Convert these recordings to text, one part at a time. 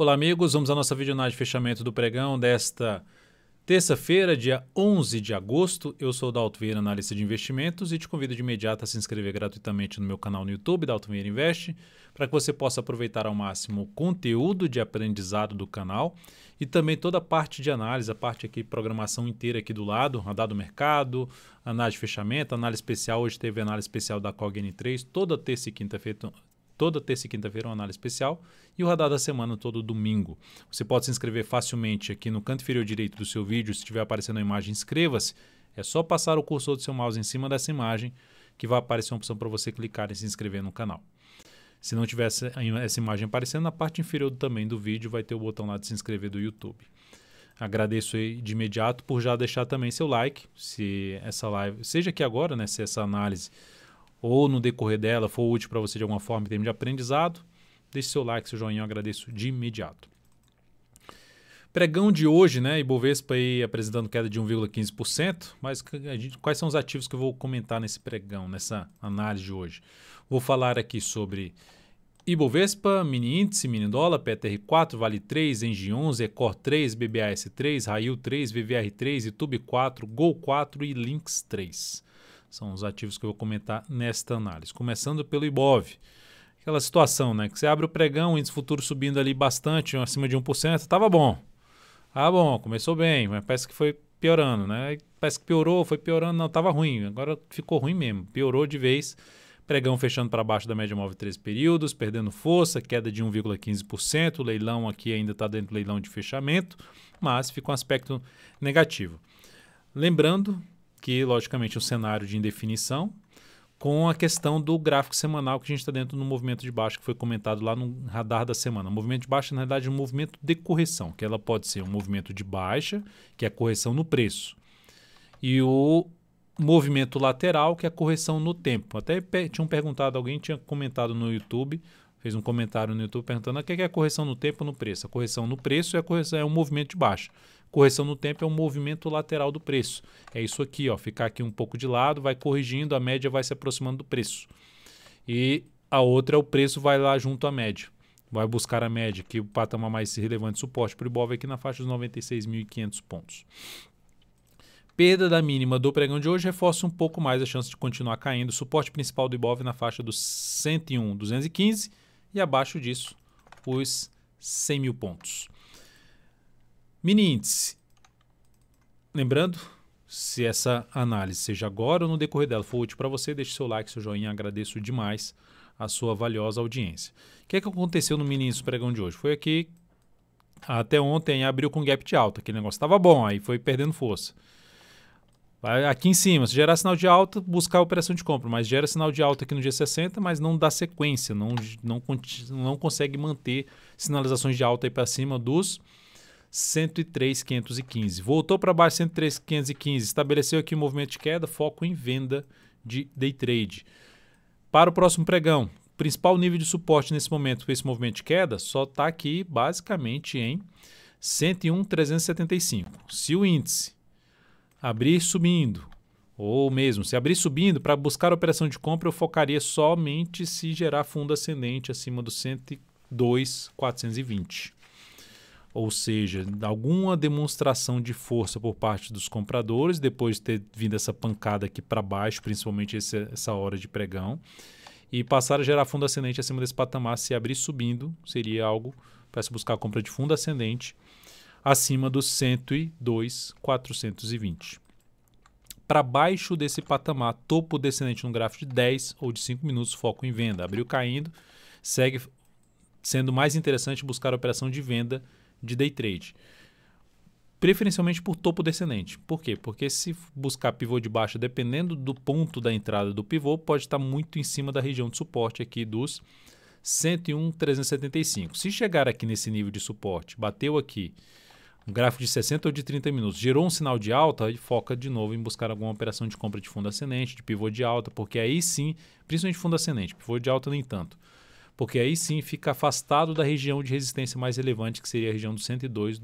Olá, amigos. Vamos à nossa videonagem de fechamento do pregão desta terça-feira, dia 11 de agosto. Eu sou o Dalto Vieira, analista de investimentos, e te convido de imediato a se inscrever gratuitamente no meu canal no YouTube, Dalto Vieira Invest, para que você possa aproveitar ao máximo o conteúdo de aprendizado do canal e também toda a parte de análise, a parte aqui, programação inteira aqui do lado, radar do mercado, análise de fechamento, análise especial. Hoje teve análise especial da Cogni 3, toda terça e quinta-feira toda terça e quinta-feira uma análise especial e o radar da semana todo domingo. Você pode se inscrever facilmente aqui no canto inferior direito do seu vídeo, se estiver aparecendo a imagem, inscreva-se. É só passar o cursor do seu mouse em cima dessa imagem que vai aparecer uma opção para você clicar e se inscrever no canal. Se não tiver essa imagem aparecendo, na parte inferior também do vídeo vai ter o botão lá de se inscrever do YouTube. Agradeço de imediato por já deixar também seu like, se essa live, seja aqui agora, né, se essa análise ou no decorrer dela for útil para você de alguma forma em termos de aprendizado, deixe seu like, seu joinha, eu agradeço de imediato. Pregão de hoje, né? Ibovespa aí apresentando queda de 1,15%, mas gente, quais são os ativos que eu vou comentar nesse pregão, nessa análise de hoje? Vou falar aqui sobre Ibovespa, mini índice, mini dólar, PTR4, Vale 3, Engie 11, Ecor 3, BBAS 3, Rail 3, VVR 3, YouTube 4, Gol 4 e Lynx 3. São os ativos que eu vou comentar nesta análise. Começando pelo IBOV. Aquela situação, né? Que você abre o pregão, o índice futuro subindo ali bastante, acima de 1%, tava bom. Ah, bom, começou bem, mas parece que foi piorando, né? Parece que piorou, foi piorando, não, tava ruim. Agora ficou ruim mesmo, piorou de vez. Pregão fechando para baixo da média móvel três períodos, perdendo força, queda de 1,15%. O leilão aqui ainda está dentro do leilão de fechamento, mas fica um aspecto negativo. Lembrando que logicamente é um cenário de indefinição, com a questão do gráfico semanal que a gente está dentro do movimento de baixa que foi comentado lá no radar da semana. O movimento de baixa, na verdade, é um movimento de correção, que ela pode ser um movimento de baixa, que é a correção no preço, e o movimento lateral, que é a correção no tempo. Até tinham perguntado, alguém tinha comentado no YouTube, fez um comentário no YouTube perguntando o ah, que é a correção no tempo no preço. A correção no preço é, a correção, é um movimento de baixa. Correção no tempo é um movimento lateral do preço. É isso aqui, ó, ficar aqui um pouco de lado, vai corrigindo, a média vai se aproximando do preço. E a outra é o preço vai lá junto à média. Vai buscar a média, que é o patamar mais relevante suporte para o Ibov aqui na faixa dos 96.500 pontos. Perda da mínima do pregão de hoje reforça um pouco mais a chance de continuar caindo. suporte principal do Ibov na faixa dos 101.215 e abaixo disso os 100 mil pontos. Mini índice. Lembrando, se essa análise, seja agora ou no decorrer dela, for útil para você, deixe seu like, seu joinha. Agradeço demais a sua valiosa audiência. O que, é que aconteceu no mini índice pregão de hoje? Foi aqui até ontem abriu com gap de alta, aquele negócio estava bom, aí foi perdendo força. Aqui em cima, se gerar sinal de alta, buscar a operação de compra, mas gera sinal de alta aqui no dia 60, mas não dá sequência, não, não, não consegue manter sinalizações de alta aí para cima dos 103,515. Voltou para baixo 103,515. Estabeleceu aqui um movimento de queda, foco em venda de day trade. Para o próximo pregão, principal nível de suporte nesse momento para esse movimento de queda só está aqui basicamente em 101,375. Se o índice abrir subindo, ou mesmo se abrir subindo, para buscar a operação de compra, eu focaria somente se gerar fundo ascendente acima do 102,420 ou seja, alguma demonstração de força por parte dos compradores, depois de ter vindo essa pancada aqui para baixo, principalmente essa hora de pregão, e passar a gerar fundo ascendente acima desse patamar, se abrir subindo, seria algo para se buscar a compra de fundo ascendente acima dos 102,420. Para baixo desse patamar, topo descendente no gráfico de 10 ou de 5 minutos, foco em venda. Abriu caindo, segue sendo mais interessante buscar a operação de venda de day trade. Preferencialmente por topo descendente. Por quê? Porque se buscar pivô de baixa, dependendo do ponto da entrada do pivô, pode estar muito em cima da região de suporte aqui dos 101,375. Se chegar aqui nesse nível de suporte, bateu aqui um gráfico de 60 ou de 30 minutos, gerou um sinal de alta, foca de novo em buscar alguma operação de compra de fundo ascendente, de pivô de alta, porque aí sim, principalmente fundo ascendente, pivô de alta nem tanto porque aí sim fica afastado da região de resistência mais relevante, que seria a região do 102,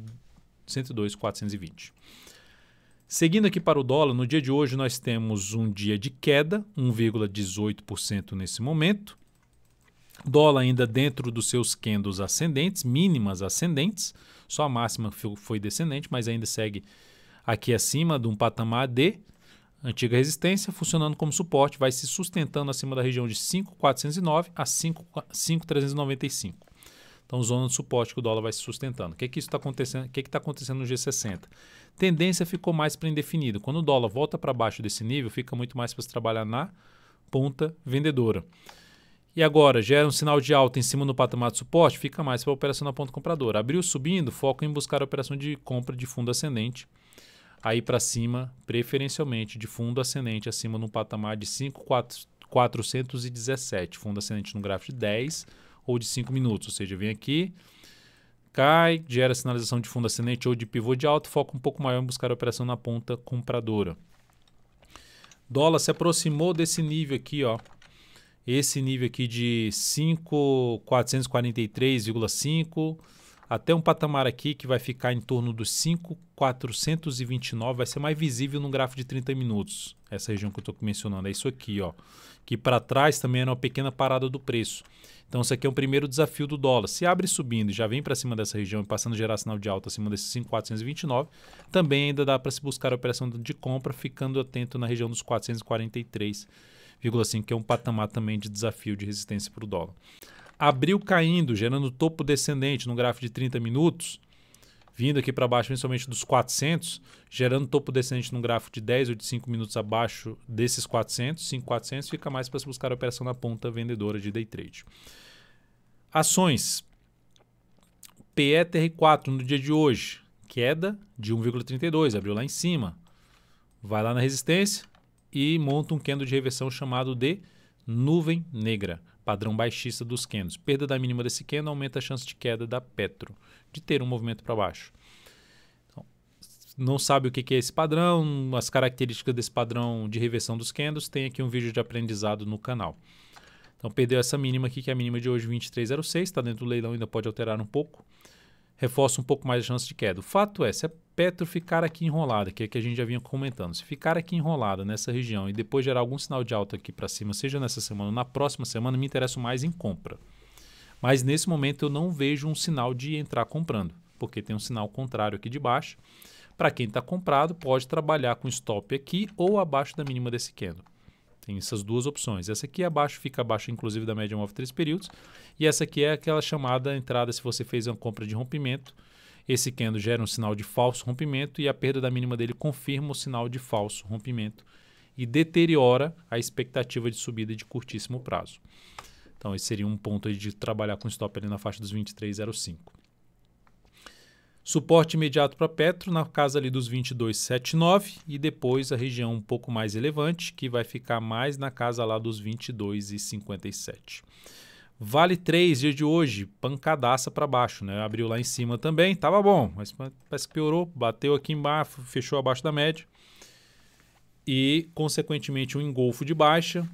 102 420. Seguindo aqui para o dólar, no dia de hoje nós temos um dia de queda, 1,18% nesse momento. Dólar ainda dentro dos seus candles ascendentes, mínimas ascendentes, só a máxima foi descendente, mas ainda segue aqui acima de um patamar de Antiga resistência funcionando como suporte, vai se sustentando acima da região de 5,409 a 5,395. Então, zona de suporte que o dólar vai se sustentando. O que, é que isso está acontecendo? O que é está acontecendo no G60? Tendência ficou mais para indefinida. Quando o dólar volta para baixo desse nível, fica muito mais para se trabalhar na ponta vendedora. E agora, gera um sinal de alta em cima no patamar de suporte, fica mais para a operação na ponta compradora. Abriu subindo, foco em buscar a operação de compra de fundo ascendente aí para cima, preferencialmente de fundo ascendente acima num patamar de 5,417, fundo ascendente no gráfico de 10 ou de 5 minutos, ou seja, vem aqui, cai, gera sinalização de fundo ascendente ou de pivô de alto, foco um pouco maior em buscar a operação na ponta compradora. Dólar se aproximou desse nível aqui, ó, esse nível aqui de 5,443,5 até um patamar aqui que vai ficar em torno dos 5,429, vai ser mais visível no gráfico de 30 minutos. Essa região que eu estou mencionando é isso aqui, ó, que para trás também era é uma pequena parada do preço. Então isso aqui é um primeiro desafio do dólar. Se abre subindo e já vem para cima dessa região e passando a gerar sinal de alta acima desses 5,429, também ainda dá para se buscar a operação de compra, ficando atento na região dos 443,5, que é um patamar também de desafio de resistência para o dólar abriu caindo, gerando topo descendente no gráfico de 30 minutos, vindo aqui para baixo principalmente dos 400, gerando topo descendente num gráfico de 10 ou de 5 minutos abaixo desses 400, 5400 fica mais para se buscar a operação na ponta vendedora de day trade. Ações. PETR4 no dia de hoje, queda de 1,32, abriu lá em cima. Vai lá na resistência e monta um candle de reversão chamado de nuvem negra padrão baixista dos candles. Perda da mínima desse candle aumenta a chance de queda da Petro, de ter um movimento para baixo. Então, não sabe o que é esse padrão, as características desse padrão de reversão dos candles, tem aqui um vídeo de aprendizado no canal. Então perdeu essa mínima aqui, que é a mínima de hoje, 23,06, está dentro do leilão, ainda pode alterar um pouco reforça um pouco mais a chance de queda. O fato é, se a Petro ficar aqui enrolada, que é o que a gente já vinha comentando, se ficar aqui enrolada nessa região e depois gerar algum sinal de alta aqui para cima, seja nessa semana ou na próxima semana, me interesso mais em compra. Mas nesse momento eu não vejo um sinal de entrar comprando, porque tem um sinal contrário aqui de baixo. Para quem está comprado, pode trabalhar com stop aqui ou abaixo da mínima desse candle. Tem essas duas opções. Essa aqui é abaixo fica abaixo, inclusive, da média móvel três períodos. E essa aqui é aquela chamada entrada se você fez uma compra de rompimento. Esse candle gera um sinal de falso rompimento e a perda da mínima dele confirma o sinal de falso rompimento e deteriora a expectativa de subida de curtíssimo prazo. Então, esse seria um ponto de trabalhar com stop ali na faixa dos 23,05. Suporte imediato para Petro na casa ali dos 22,79 e depois a região um pouco mais elevante, que vai ficar mais na casa lá dos 22,57. Vale 3, dia de hoje, pancadaça para baixo, né? Abriu lá em cima também, tava bom, mas parece que piorou, bateu aqui embaixo, fechou abaixo da média. E, consequentemente, um engolfo de baixa.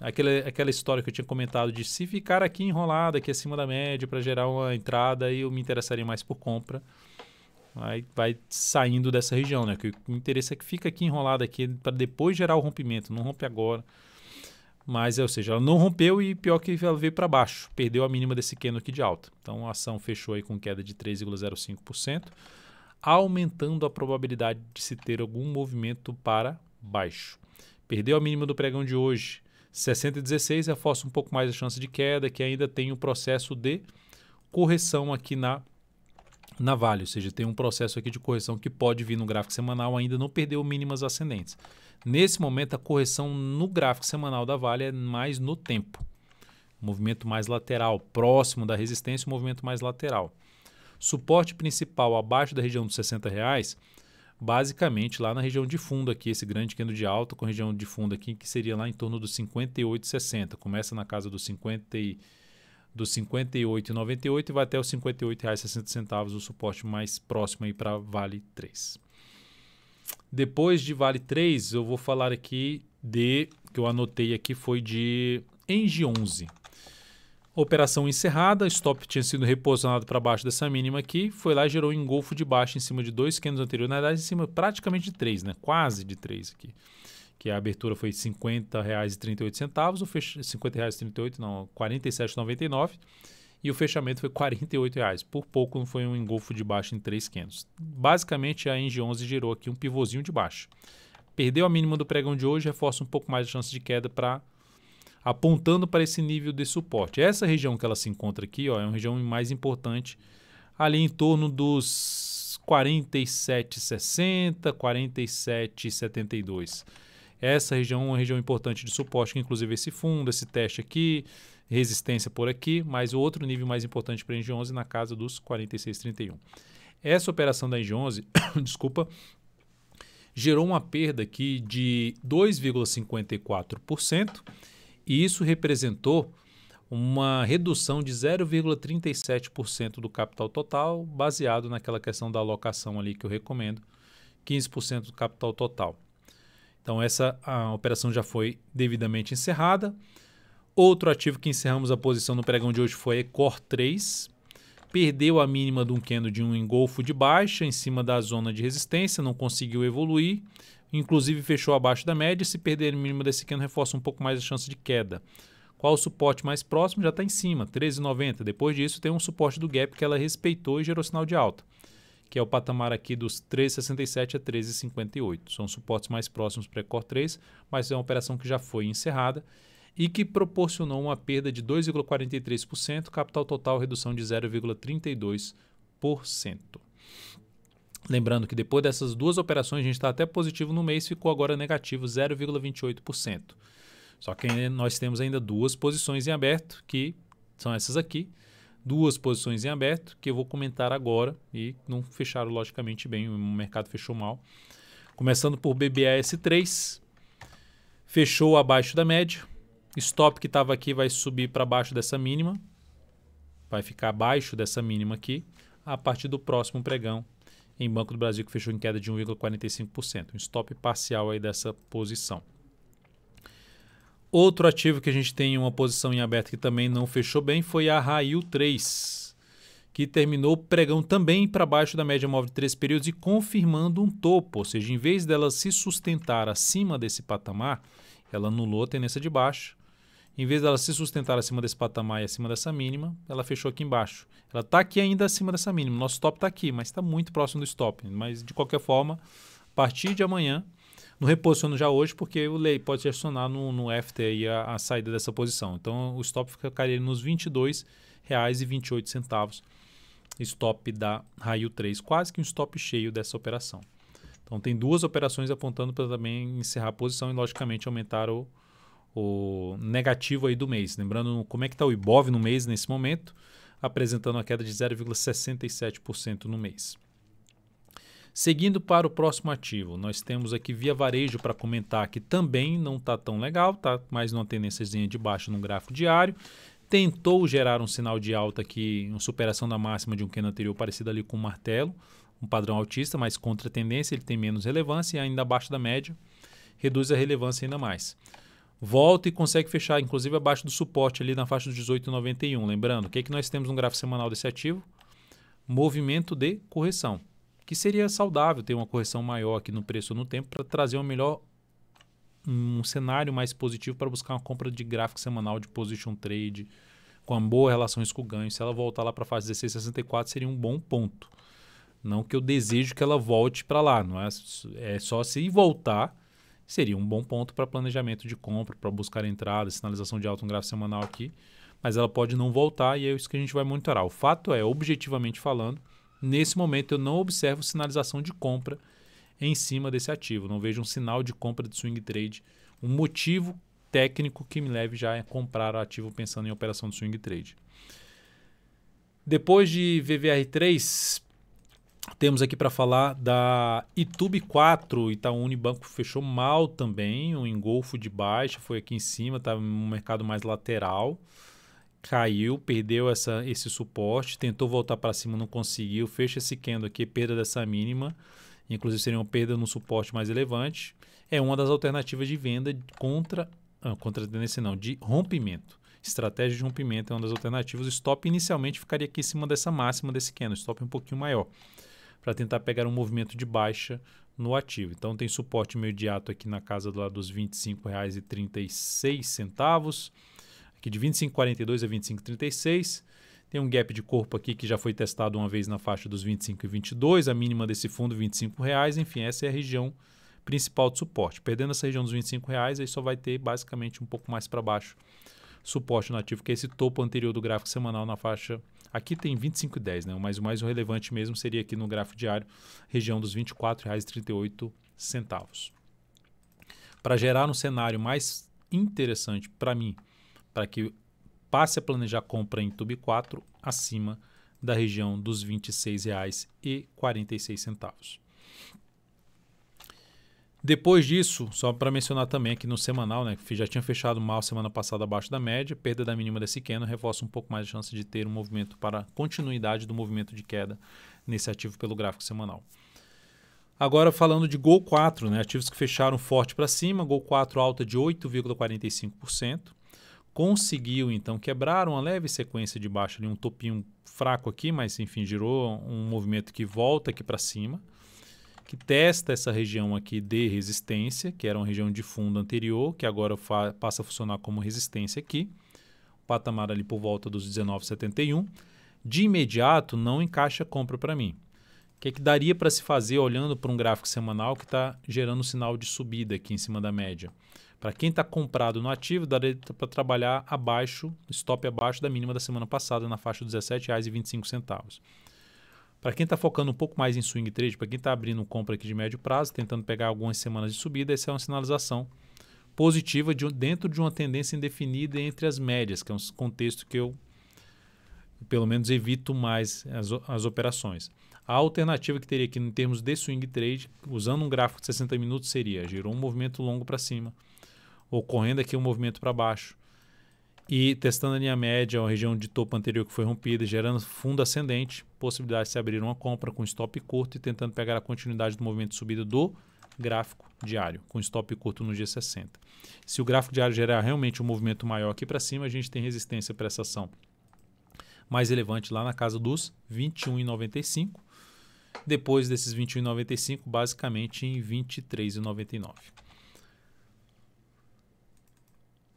Aquela, aquela história que eu tinha comentado de se ficar aqui enrolado, aqui acima da média, para gerar uma entrada, aí eu me interessaria mais por compra vai, vai saindo dessa região, né? Que o interesse é que fica aqui enrolado aqui para depois gerar o rompimento, não rompe agora. Mas, ou seja, ela não rompeu e pior que ela veio para baixo, perdeu a mínima desse candle aqui de alta. Então a ação fechou aí com queda de 3,05%, aumentando a probabilidade de se ter algum movimento para baixo. Perdeu a mínima do pregão de hoje, 60 e reforça um pouco mais a chance de queda, que ainda tem o um processo de correção aqui na navalha, ou seja, tem um processo aqui de correção que pode vir no gráfico semanal, ainda não perdeu mínimas ascendentes. Nesse momento, a correção no gráfico semanal da Vale é mais no tempo. Movimento mais lateral, próximo da resistência, movimento mais lateral. Suporte principal abaixo da região dos 60 reais, basicamente lá na região de fundo aqui, esse grande candle de alta com região de fundo aqui, que seria lá em torno dos 58,60. Começa na casa dos 58 dos R$ 58,98 e vai até os R$ 58,60, o suporte mais próximo aí para Vale 3. Depois de Vale 3, eu vou falar aqui de que eu anotei aqui foi de Engie 11. Operação encerrada, stop tinha sido reposicionado para baixo dessa mínima aqui, foi lá e gerou um engolfo de baixo em cima de dois candles anteriores, na verdade em cima praticamente de três, né? Quase de três aqui que a abertura foi R$ 50,38, o R$ 50,38 não, R$ 47,99 e o fechamento foi R$ reais Por pouco não foi um engolfo de baixo em 3,500. Basicamente, a Engie 11 gerou aqui um pivôzinho de baixo. Perdeu a mínima do pregão de hoje, reforça um pouco mais a chance de queda para apontando para esse nível de suporte. Essa região que ela se encontra aqui, ó, é uma região mais importante ali em torno dos 47,60, 47,72 essa região é uma região importante de suporte, que inclusive esse fundo, esse teste aqui, resistência por aqui, mas o outro nível mais importante para a Engie 11 na casa dos 46,31. Essa operação da Engie 11, desculpa, gerou uma perda aqui de 2,54% e isso representou uma redução de 0,37% do capital total, baseado naquela questão da alocação ali que eu recomendo, 15% do capital total. Então essa a operação já foi devidamente encerrada. Outro ativo que encerramos a posição no pregão de hoje foi a Ecor 3. Perdeu a mínima de um candle de um engolfo de baixa em cima da zona de resistência, não conseguiu evoluir, inclusive fechou abaixo da média. Se perder a mínima desse candle, reforça um pouco mais a chance de queda. Qual o suporte mais próximo? Já está em cima, 13,90. Depois disso, tem um suporte do gap que ela respeitou e gerou sinal de alta que é o patamar aqui dos 13,67 a 13,58. São suportes mais próximos para Ecor 3, mas é uma operação que já foi encerrada e que proporcionou uma perda de 2,43%, capital total redução de 0,32%. Lembrando que depois dessas duas operações, a gente está até positivo no mês, ficou agora negativo 0,28%. Só que nós temos ainda duas posições em aberto, que são essas aqui, duas posições em aberto que eu vou comentar agora e não fecharam logicamente bem, o mercado fechou mal. Começando por BBAS3, fechou abaixo da média. Stop que estava aqui vai subir para baixo dessa mínima, vai ficar abaixo dessa mínima aqui a partir do próximo pregão em Banco do Brasil que fechou em queda de 1,45%. Um stop parcial aí dessa posição. Outro ativo que a gente tem uma posição em aberto que também não fechou bem foi a RAIU 3, que terminou pregão também para baixo da média móvel de três períodos e confirmando um topo, ou seja, em vez dela se sustentar acima desse patamar, ela anulou a tendência de baixo. Em vez dela se sustentar acima desse patamar e acima dessa mínima, ela fechou aqui embaixo. Ela está aqui ainda acima dessa mínima. Nosso top está aqui, mas está muito próximo do stop. Mas de qualquer forma, a partir de amanhã, não reposiciono já hoje porque o lei pode acionar no, no FT aí a, a, saída dessa posição. Então o stop ficaria nos R$ 22,28. Stop da raio 3, quase que um stop cheio dessa operação. Então tem duas operações apontando para também encerrar a posição e logicamente aumentar o, o negativo aí do mês. Lembrando como é que está o IBOV no mês nesse momento, apresentando a queda de 0,67% no mês. Seguindo para o próximo ativo, nós temos aqui Via Varejo para comentar que também não está tão legal, tá mais numa tendência de baixo no gráfico diário. Tentou gerar um sinal de alta aqui, uma superação da máxima de um candle anterior parecida ali com um martelo, um padrão altista, mas contra a tendência ele tem menos relevância e ainda abaixo da média, reduz a relevância ainda mais volta e consegue fechar, inclusive abaixo do suporte ali na faixa dos 18,91. Lembrando, o que, é que nós temos no gráfico semanal desse ativo? Movimento de correção que seria saudável ter uma correção maior aqui no preço no tempo para trazer um melhor um cenário mais positivo para buscar uma compra de gráfico semanal de position trade com uma boa relação risco ganho. Se ela voltar lá para a fase 1664 seria um bom ponto. Não que eu desejo que ela volte para lá, não é? É só se voltar seria um bom ponto para planejamento de compra, para buscar entrada, sinalização de alto no gráfico semanal aqui, mas ela pode não voltar e é isso que a gente vai monitorar. O fato é, objetivamente falando, Nesse momento, eu não observo sinalização de compra em cima desse ativo. Não vejo um sinal de compra de swing trade, um motivo técnico que me leve já a comprar o ativo pensando em operação de swing trade. Depois de VVR3, temos aqui para falar da Itube 4. Itaú Unibanco fechou mal também, um engolfo de baixa, foi aqui em cima, Está tá um mercado mais lateral caiu, perdeu essa, esse suporte, tentou voltar para cima, não conseguiu, fecha esse candle aqui, perda dessa mínima, inclusive seria uma perda no suporte mais elevante, é uma das alternativas de venda contra, ah, contra tendência é não, de rompimento. Estratégia de rompimento é uma das alternativas. O stop inicialmente ficaria aqui em cima dessa máxima desse candle, stop um pouquinho maior, para tentar pegar um movimento de baixa no ativo. Então tem suporte imediato aqui na casa do lado dos R$ 25,36 Aqui de 25,42 a 25,36. Tem um gap de corpo aqui que já foi testado uma vez na faixa dos 25 e 22, a mínima desse fundo R$ reais. Enfim, essa é a região principal de suporte. Perdendo essa região dos 25 reais, aí só vai ter basicamente um pouco mais para baixo suporte nativo, que é esse topo anterior do gráfico semanal na faixa. Aqui tem 25,10, né? Mas o mais relevante mesmo seria aqui no gráfico diário, região dos R$ 24,38. Para gerar um cenário mais interessante para mim, para que passe a planejar compra em Tube 4 acima da região dos R$ 26,46. Depois disso, só para mencionar também aqui no semanal, né, já tinha fechado mal semana passada abaixo da média, perda da mínima desse Keno reforça um pouco mais a chance de ter um movimento para continuidade do movimento de queda nesse ativo pelo gráfico semanal. Agora falando de Gol 4, né, ativos que fecharam forte para cima, Gol 4 alta de 8,45%, conseguiu então quebrar uma leve sequência de baixa ali, um topinho fraco aqui, mas enfim, girou um movimento que volta aqui para cima, que testa essa região aqui de resistência, que era uma região de fundo anterior, que agora passa a funcionar como resistência aqui, o patamar ali por volta dos 19,71. De imediato não encaixa compra para mim. O que, é que daria para se fazer olhando para um gráfico semanal que está gerando um sinal de subida aqui em cima da média? Para quem está comprado no ativo, daria para trabalhar abaixo, stop abaixo da mínima da semana passada, na faixa de R$17,25. Para quem está focando um pouco mais em swing trade, para quem está abrindo compra aqui de médio prazo, tentando pegar algumas semanas de subida, essa é uma sinalização positiva de, dentro de uma tendência indefinida entre as médias, que é um contexto que eu, pelo menos, evito mais as, as operações. A alternativa que teria aqui em termos de swing trade, usando um gráfico de 60 minutos, seria gerou um movimento longo para cima ocorrendo aqui um movimento para baixo e testando a linha média, a região de topo anterior que foi rompida, gerando fundo ascendente, possibilidade de se abrir uma compra com stop curto e tentando pegar a continuidade do movimento de subida do gráfico diário, com stop curto no dia 60. Se o gráfico diário gerar realmente um movimento maior aqui para cima, a gente tem resistência para essa ação mais relevante lá na casa dos 21,95. Depois desses 21,95, basicamente em 23,99.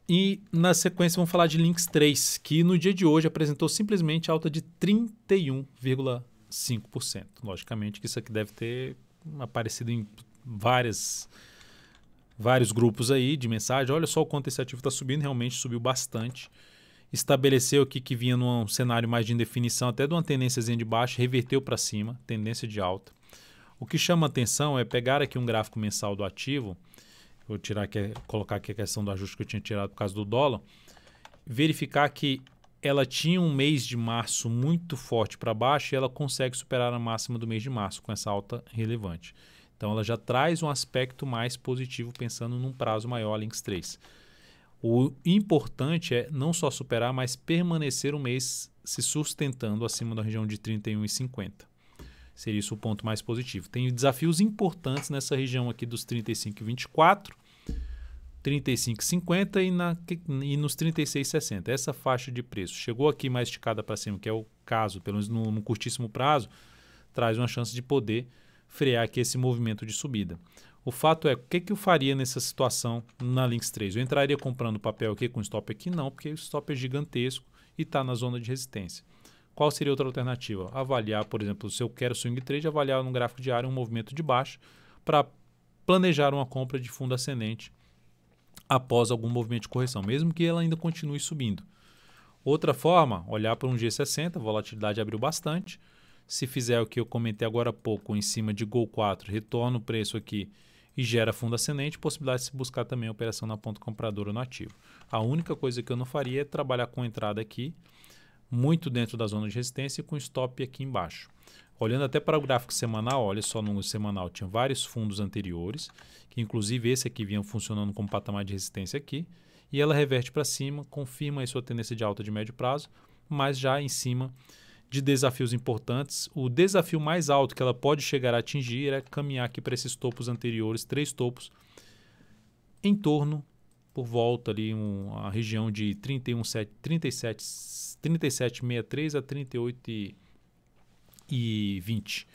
E na sequência vamos falar de Links 3, que no dia de hoje apresentou simplesmente alta de 31,5%. Logicamente que isso aqui deve ter aparecido em várias vários grupos aí de mensagem. Olha só o quanto esse ativo está subindo, realmente subiu bastante. Estabeleceu aqui que vinha num cenário mais de indefinição, até de uma tendência de baixo, reverteu para cima, tendência de alta. O que chama atenção é pegar aqui um gráfico mensal do ativo vou tirar aqui, colocar aqui a questão do ajuste que eu tinha tirado por causa do dólar, verificar que ela tinha um mês de março muito forte para baixo e ela consegue superar a máxima do mês de março com essa alta relevante. Então ela já traz um aspecto mais positivo pensando num prazo maior a Lynx 3. O importante é não só superar, mas permanecer um mês se sustentando acima da região de 31,50. Seria isso o ponto mais positivo. Tem desafios importantes nessa região aqui dos 35 e 24, 35 50 e, na, e nos 36 60. Essa faixa de preço chegou aqui mais esticada para cima, que é o caso, pelo menos no, no curtíssimo prazo, traz uma chance de poder frear aqui esse movimento de subida. O fato é, o que, que eu faria nessa situação na Lynx 3? Eu entraria comprando papel aqui com stop aqui? Não, porque o stop é gigantesco e está na zona de resistência. Qual seria outra alternativa? Avaliar, por exemplo, se eu quero swing trade, avaliar no gráfico diário um movimento de baixo para planejar uma compra de fundo ascendente após algum movimento de correção, mesmo que ela ainda continue subindo. Outra forma, olhar para um G60, a volatilidade abriu bastante. Se fizer o que eu comentei agora há pouco em cima de Gol 4, retorna o preço aqui e gera fundo ascendente, possibilidade de se buscar também a operação na ponta compradora no ativo. A única coisa que eu não faria é trabalhar com entrada aqui muito dentro da zona de resistência com stop aqui embaixo. Olhando até para o gráfico semanal, olha só no semanal, tinha vários fundos anteriores, que inclusive esse aqui vinha funcionando como patamar de resistência aqui, e ela reverte para cima, confirma a sua tendência de alta de médio prazo, mas já em cima de desafios importantes. O desafio mais alto que ela pode chegar a atingir é caminhar aqui para esses topos anteriores, três topos, em torno por volta ali um, a região de 31, 37, 3763 a 38 e, 20.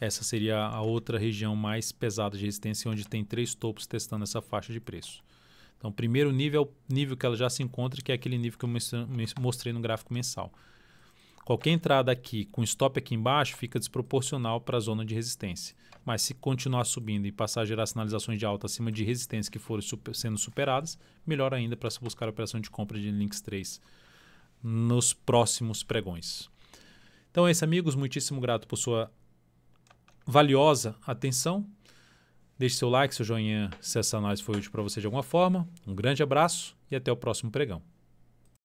Essa seria a outra região mais pesada de resistência, onde tem três topos testando essa faixa de preço. Então, primeiro nível é o nível que ela já se encontra, que é aquele nível que eu mostrei no gráfico mensal. Qualquer entrada aqui com stop aqui embaixo fica desproporcional para a zona de resistência. Mas se continuar subindo e passar a gerar sinalizações de alta acima de resistência que forem super, sendo superadas, melhor ainda para se buscar a operação de compra de Links 3 nos próximos pregões. Então é isso, amigos. Muitíssimo grato por sua valiosa atenção. Deixe seu like, seu joinha, se essa análise foi útil para você de alguma forma. Um grande abraço e até o próximo pregão.